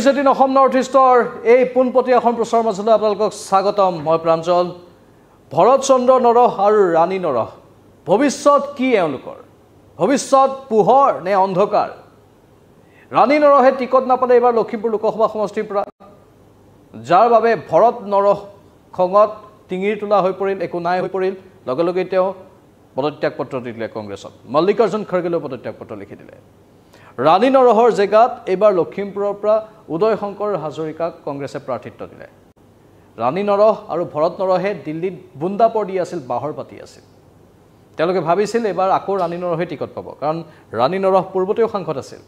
পিছদিন Assam north ইষ্টৰ এই পোনপটীয়াখন প্ৰচাৰ মাজলৈ আপোনালোকক স্বাগতম মই প্ৰাঞ্জল ভৰত চন্দ্ৰ নৰহ আৰু ৰাণী নৰহ ভৱিষ্যত কি এওঁলোকৰ ভৱিষ্যত পোহৰ নে অন্ধকাৰ ৰাণী নৰহে টিকট নাপালে এইবাৰ লখিমপুৰ লোকসভা সমষ্টিৰ পৰা যাৰ বাবে ভৰত নৰহ খঙত টিঙিৰ তোলা হৈ পৰিল একো নাই হৈ পৰিল লগে লগে তেওঁ পদত্যাগ পত্ৰ দি দিলে কংগ্ৰেছত মল্লিকাৰ্জুন খাৰ্গেলৈ পদত্যাগ পত্ৰ লিখি দিলে ৰাণী নৰহৰ জেগাত এইবাৰ লখিমপুৰৰ পৰা উদয় শংকৰ হাজৰিকাক কংগ্ৰেছে প্ৰাৰ্থিত্ব দিলে ৰাণী নৰহ আৰু ভৰত নৰহে দিল্লীত বুন্দাপৰ দি আছিল বাঁহৰ পাতি আছিল তেওঁলোকে ভাবিছিল এইবাৰ আকৌ ৰাণী নৰহে টিকট পাব কাৰণ ৰাণী নৰহ পূৰ্বতেও সাংসদ আছিল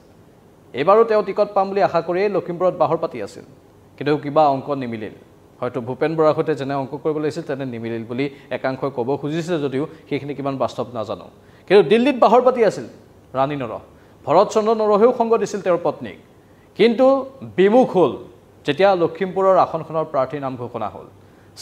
এইবাৰো তেওঁ টিকট পাম বুলি আশা কৰিয়েই লখিমপুৰত বাঁহৰ পাতি আছিল কিন্তু কিবা অংক নিমিলিল হয়তো ভূপেন বৰাৰ সৈতে যেনে অংক কৰিব লাগিছিল তেনে নিমিলিল বুলি একাংশই ক'ব খুজিছিলে যদিও সেইখিনি কিমান বাস্তৱ নাজানো কিন্তু দিল্লীত বাঁহৰ পাতি আছিল ৰাণী নৰহ ভৰতচন্দ্ৰ নৰহেও সংগ দিছিল তেওঁৰ পত্নীক কিন্তু বিমুখ হ'ল যেতিয়া লখিমপুৰৰ আসনখনৰ প্ৰাৰ্থীৰ নাম ঘোষণা হ'ল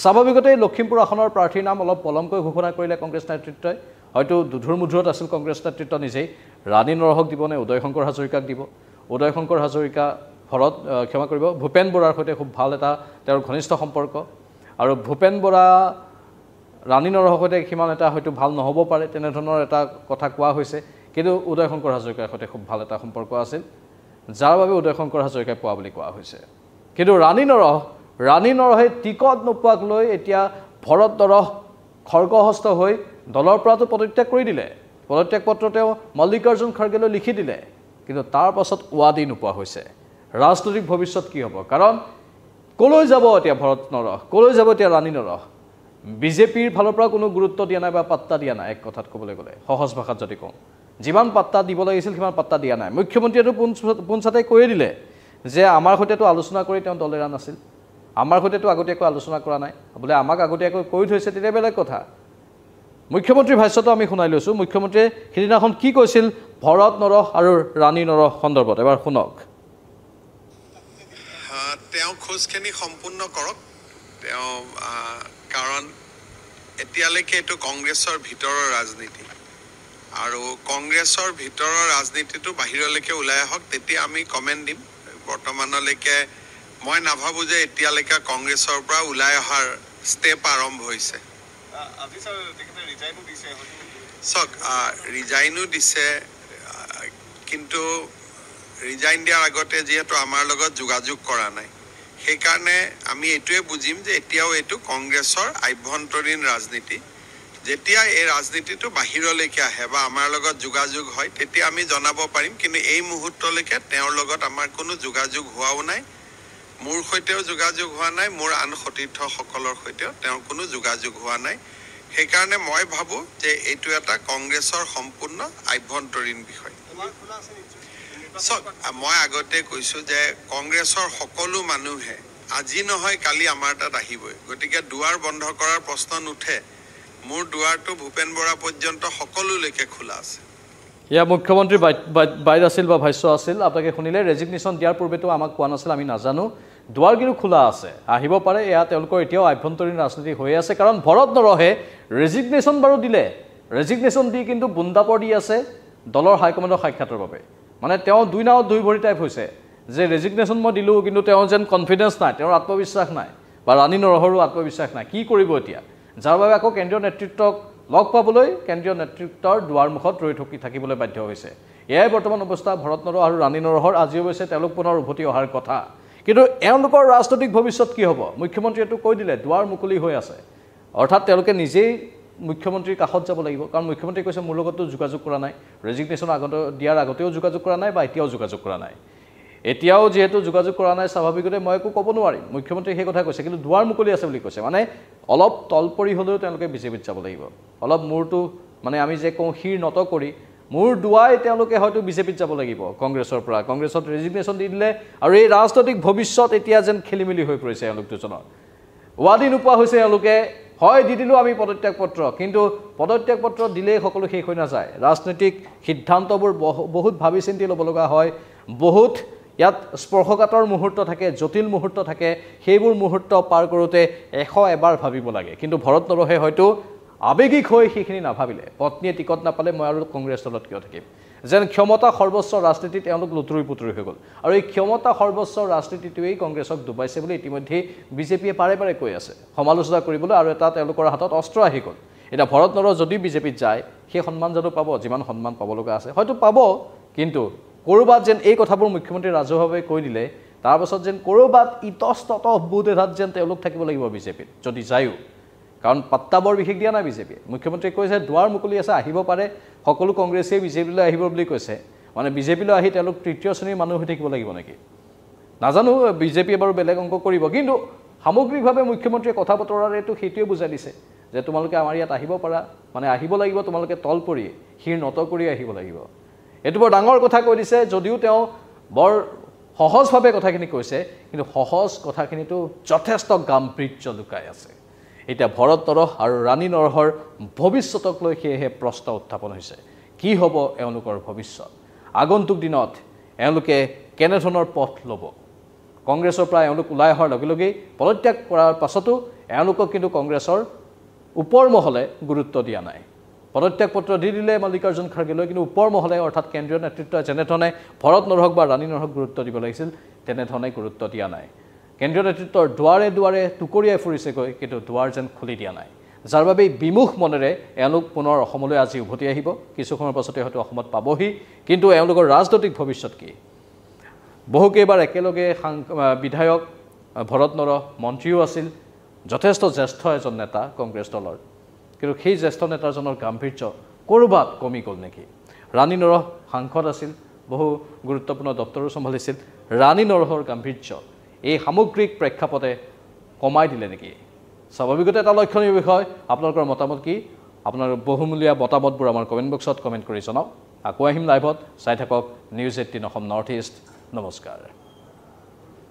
স্বাভাৱিকতেই লখিমপুৰ আসনৰ প্ৰাৰ্থীৰ নাম অলপ পলমকৈ ঘোষণা কৰিলে কংগ্ৰেছ নেতৃত্বই হয়তো দুধুৰ মুধুৰত আছিল কংগ্ৰেছ নেতৃত্ব নিজেই ৰাণী নৰহক দিবনে শংকৰ হাজৰিকাক দিব উদয় শংকৰ হাজৰিকা ভৰত ক্ষমা কৰিব ভূপেন বৰাৰ সৈতে খুব ভাল এটা তেওঁৰ ঘনিষ্ঠ সম্পৰ্ক আৰু ভূপেন বৰা ৰাণী নৰহৰ সৈতে সিমান এটা হয়তো ভাল নহ'ব পাৰে তেনেধৰণৰ এটা কথা কোৱা হৈছে কিন্তু উদয় শংকৰ হাজৰিকাৰ সৈতে খুব ভাল এটা সম্পৰ্ক আছিল যাৰ বাবে উদয় শংকৰ হাজৰিকাই পোৱা বুলি কোৱা হৈছে কিন্তু ৰাণী নৰহ ৰাণী নৰহে টিকট নোপোৱাক লৈ এতিয়া ভৰত নৰহ খৰ্গহস্ত হৈ দলৰ পৰাতো পদত্যাগ কৰি দিলে পদত্যাগ পত্ৰ তেওঁ মল্লিকাৰ্জুন খাৰ্গেলৈ লিখি দিলে কিন্তু তাৰ পাছত ৱাদি নোপোৱা হৈছে ৰাজনৈতিক ভৱিষ্যত কি হ'ব কাৰণ ক'লৈ যাব এতিয়া ভৰত নৰহ ক'লৈ যাব এতিয়া ৰাণী নৰহ বিজেপিৰ ফালৰ পৰা কোনো গুৰুত্ব দিয়া নাই বা পাত্তা দিয়া নাই এক কথাত ক'বলৈ গ'লে সহজ ভাষাত যদি কওঁ যিমান পাত্তা দিব লাগিছিল সিমান পাত্তা দিয়া নাই মুখ্যমন্ত্ৰীয়েতো পোনছ পোনছাতে কৈয়ে দিলে যে আমাৰ সৈতেতো আলোচনা কৰি তেওঁ দল এৰা নাছিল আমাৰ সৈতেতো আগতীয়াকৈ আলোচনা কৰা নাই বোলে আমাক আগতীয়াকৈ কৈ থৈছে তেতিয়া বেলেগ কথা মুখ্যমন্ত্ৰীৰ ভাষ্যটো আমি শুনাই লৈছোঁ মুখ্যমন্ত্ৰীয়ে সেইদিনাখন কি কৈছিল ভৰত নৰহ আৰু ৰাণী নৰহ সন্দৰ্ভত এবাৰ শুনক তেওঁ খোজখিনি সম্পূৰ্ণ কৰক তেওঁ কাৰণ এতিয়ালৈকে এইটো কংগ্ৰেছৰ ভিতৰৰ ৰাজনীতি আৰু কংগ্ৰেছৰ ভিতৰৰ ৰাজনীতিটো বাহিৰলৈকে ওলাই আহক তেতিয়া আমি কমেণ্ট দিম বৰ্তমানলৈকে মই নাভাবোঁ যে এতিয়ালৈকে কংগ্ৰেছৰ পৰা ওলাই অহাৰ ষ্টেপ আৰম্ভ হৈছে চাওক ৰিজাইনো দিছে কিন্তু ৰিজাইন দিয়াৰ আগতে যিহেতু আমাৰ লগত যোগাযোগ কৰা নাই সেইকাৰণে আমি এইটোৱে বুজিম যে এতিয়াও এইটো কংগ্ৰেছৰ আভ্যন্তৰীণ ৰাজনীতি যেতিয়া এই ৰাজনীতিটো বাহিৰলৈকে আহে বা আমাৰ লগত যোগাযোগ হয় তেতিয়া আমি জনাব পাৰিম কিন্তু এই মুহূৰ্তলৈকে তেওঁৰ লগত আমাৰ কোনো যোগাযোগ হোৱাও নাই মোৰ সৈতেও যোগাযোগ হোৱা নাই মোৰ আন সতীৰ্থসকলৰ সৈতেও তেওঁৰ কোনো যোগাযোগ হোৱা নাই সেইকাৰণে মই ভাবোঁ যে এইটো এটা কংগ্ৰেছৰ সম্পূৰ্ণ আভ্যন্তৰীণ বিষয় চাওক মই আগতে কৈছোঁ যে কংগ্ৰেছৰ সকলো মানুহে আজি নহয় কালি আমাৰ তাত আহিবই গতিকে দুৱাৰ বন্ধ কৰাৰ প্ৰশ্ন নুঠে মোৰ দুৱাৰটো ভূপেন বৰা পৰ্যন্ত সকলোলৈকে খোলা আছে ইয়াৰ মুখ্যমন্ত্ৰী বাইদ আছিল বা ভাষ্য আছিল আপোনালোকে শুনিলে ৰেজিগনেশ্যন দিয়াৰ পূৰ্বেতো আমাক কোৱা নাছিল আমি নাজানো দুৱাৰ কিন্তু খোলা আছে আহিব পাৰে এয়া তেওঁলোকৰ এতিয়াও আভ্যন্তৰীণ ৰাজনীতি হৈ আছে কাৰণ ভৰত নৰহে ৰেজিগনেশ্যন বাৰু দিলে ৰেজিগনেশ্যন দি কিন্তু বুন্দাপৰ দি আছে দলৰ হাইকমাণ্ডৰ সাক্ষাতৰ বাবে মানে তেওঁ দুই নাৱত দুই ভৰি টাইপ হৈছে যে ৰেজিগনেশ্যন মই দিলোঁ কিন্তু তেওঁ যেন কনফিডেঞ্চ নাই তেওঁৰ আত্মবিশ্বাস নাই বা ৰাণী নৰহৰো আত্মবিশ্বাস নাই কি কৰিব এতিয়া যাৰ বাবে আকৌ কেন্দ্ৰীয় নেতৃত্বক লগ পাবলৈ কেন্দ্ৰীয় নেতৃত্বৰ দুৱাৰমুখত ৰৈ থকি থাকিবলৈ বাধ্য হৈছে এয়াই বৰ্তমান অৱস্থা ভৰত নৰহ আৰু ৰাণী নৰহৰ আজি অৱশ্যে তেওঁলোক পুনৰ উভতি অহাৰ কথা কিন্তু এওঁলোকৰ ৰাজনৈতিক ভৱিষ্যত কি হ'ব মুখ্যমন্ত্ৰীয়েতো কৈ দিলে দুৱাৰ মুকলি হৈ আছে অৰ্থাৎ তেওঁলোকে নিজেই মুখ্যমন্ত্ৰীৰ কাষত যাব লাগিব কাৰণ মুখ্যমন্ত্ৰীয়ে কৈছে মোৰ লগততো যোগাযোগ কৰা নাই ৰেজিগনেশ্যন আগতে দিয়াৰ আগতেও যোগাযোগ কৰা নাই বা এতিয়াও যোগাযোগ কৰা নাই এতিয়াও যিহেতু যোগাযোগ কৰা নাই স্বাভাৱিকতে মই একো ক'ব নোৱাৰিম মুখ্যমন্ত্ৰীয়ে সেই কথা কৈছে কিন্তু দুৱাৰ মুকলি আছে বুলি কৈছে মানে অলপ তল পৰি হ'লেও তেওঁলোকে বিজেপিত যাব লাগিব অলপ মূৰটো মানে আমি যে কওঁ শিৰ নত কৰি মোৰ দুৱাই তেওঁলোকে হয়তো বিজেপিত যাব লাগিব কংগ্ৰেছৰ পৰা কংগ্ৰেছত ৰেজিগনেশ্যন দি দিলে আৰু এই ৰাজনৈতিক ভৱিষ্যত এতিয়া যেন খেলিমেলি হৈ পৰিছে এওঁলোক দুজনৰ ৱাদি নোপোৱা হৈছে এওঁলোকে হয় দি দিলোঁ আমি পদত্যাগ পত্ৰ কিন্তু পদত্যাগ পত্ৰ দিলেই সকলো শেষ হৈ নাযায় ৰাজনৈতিক সিদ্ধান্তবোৰ বহু বহুত ভাবি চিন্তি ল'ব লগা হয় বহুত ইয়াত স্পৰ্শকাতৰ মুহূৰ্ত থাকে জটিল মুহূৰ্ত থাকে সেইবোৰ মুহূৰ্ত পাৰ কৰোঁতে এশ এবাৰ ভাবিব লাগে কিন্তু ভৰত নৰহে হয়তো আৱেগিক হৈ সেইখিনি নাভাবিলে পত্নীয়ে টিকট নাপালে মই আৰু কংগ্ৰেছ দলত কিয় থাকিম যেন ক্ষমতা সৰ্বস্ব ৰাজনীতিত তেওঁলোক লুতুৰি পুতুৰি হৈ গ'ল আৰু এই ক্ষমতা সৰ্বস্ব ৰাজনীতিটোৱেই কংগ্ৰেছক ডুবাইছে বুলি ইতিমধ্যেই বিজেপিয়ে পাৰে পাৰে কৈ আছে সমালোচনা কৰিবলৈ আৰু এটা তেওঁলোকৰ হাতত অস্ত্ৰ আহি গ'ল এতিয়া ভৰত নৰহ যদি বিজেপিত যায় সেই সন্মান জানো পাব যিমান সন্মান পাব লগা আছে হয়তো পাব কিন্তু ক'ৰবাত যেন এই কথাবোৰ মুখ্যমন্ত্ৰী ৰাজহুৱাভাৱে কৈ দিলে তাৰপাছত যেন ক'ৰবাত ইতস্তত বোধ এটাত যেন তেওঁলোক থাকিব লাগিব বিজেপিত যদি যায়ো কাৰণ পাত্তা বৰ বিশেষ দিয়া নাই বিজেপিয়ে মুখ্যমন্ত্ৰীয়ে কৈছে দুৱাৰ মুকলি আছে আহিব পাৰে সকলো কংগ্ৰেছেই বিজেপিলৈ আহিব বুলি কৈছে মানে বিজেপিলৈ আহি তেওঁলোক তৃতীয় শ্ৰেণীৰ মানুহ হৈ থাকিব লাগিব নেকি নাজানো বিজেপিয়ে বাৰু বেলেগ অংক কৰিব কিন্তু সামগ্ৰিকভাৱে মুখ্যমন্ত্ৰীয়ে কথা বতৰাৰেতো সেইটোৱে বুজাই দিছে যে তোমালোকে আমাৰ ইয়াত আহিব পাৰা মানে আহিব লাগিব তোমালোকে তল পৰি শিৰ নত কৰি আহিব লাগিব এইটো বৰ ডাঙৰ কথা কৈ দিছে যদিও তেওঁ বৰ সহজভাৱে কথাখিনি কৈছে কিন্তু সহজ কথাখিনিতো যথেষ্ট গাম্ভীৰ্য লুকাই আছে এতিয়া ভৰত নৰহ আৰু ৰাণী নৰহৰ ভৱিষ্যতক লৈ সেয়েহে প্ৰশ্ন উত্থাপন হৈছে কি হ'ব এওঁলোকৰ ভৱিষ্যত আগন্তুক দিনত এওঁলোকে কেনেধৰণৰ পথ ল'ব কংগ্ৰেছৰ পৰা এওঁলোক ওলাই অহাৰ লগে লগেই পদত্যাগ কৰাৰ পাছতো এওঁলোকক কিন্তু কংগ্ৰেছৰ ওপৰ মহলে গুৰুত্ব দিয়া নাই পদত্যাগ পত্ৰ দি দিলে মল্লিকাৰ্জুন খাৰ্গেলৈ কিন্তু ওপৰ মহলে অৰ্থাৎ কেন্দ্ৰীয় নেতৃত্বই যেনেধৰণে ভৰত নৰহক বা ৰাণী নৰহক গুৰুত্ব দিব লাগিছিল তেনেধৰণে গুৰুত্ব দিয়া নাই কেন্দ্ৰীয় নেতৃত্বৰ দুৱাৰে দুৱাৰে টুকুৰিয়াই ফুৰিছেগৈ কিন্তু দুৱাৰ যেন খুলি দিয়া নাই যাৰ বাবে বিমুখ মনেৰে এওঁলোক পুনৰ অসমলৈ আজি উভতি আহিব কিছু সময়ৰ পাছতে হয়তো অসমত পাবহি কিন্তু এওঁলোকৰ ৰাজনৈতিক ভৱিষ্যত কি বহুকেইবাৰ একেলগে সাং বিধায়ক ভৰত নৰহ মন্ত্ৰীও আছিল যথেষ্ট জ্যেষ্ঠ এজন নেতা কংগ্ৰেছ দলৰ কিন্তু সেই জ্যেষ্ঠ নেতাজনৰ গাম্ভীৰ্য ক'ৰবাত কমি গ'ল নেকি ৰাণী নৰহ সাংসদ আছিল বহু গুৰুত্বপূৰ্ণ দপ্তৰো চম্ভালিছিল ৰাণী নৰহৰ গাম্ভীৰ্য এই সামগ্ৰিক প্ৰেক্ষাপটে কমাই দিলে নেকি স্বাভাৱিকতে এটা লক্ষণীয় বিষয় আপোনালোকৰ মতামত কি আপোনাৰ বহুমূলীয়া মতামতবোৰ আমাৰ কমেণ্ট বক্সত কমেণ্ট কৰি জনাওক আকৌ আহিম লাইভত চাই থাকক news eighteen Assam north east নমস্কাৰ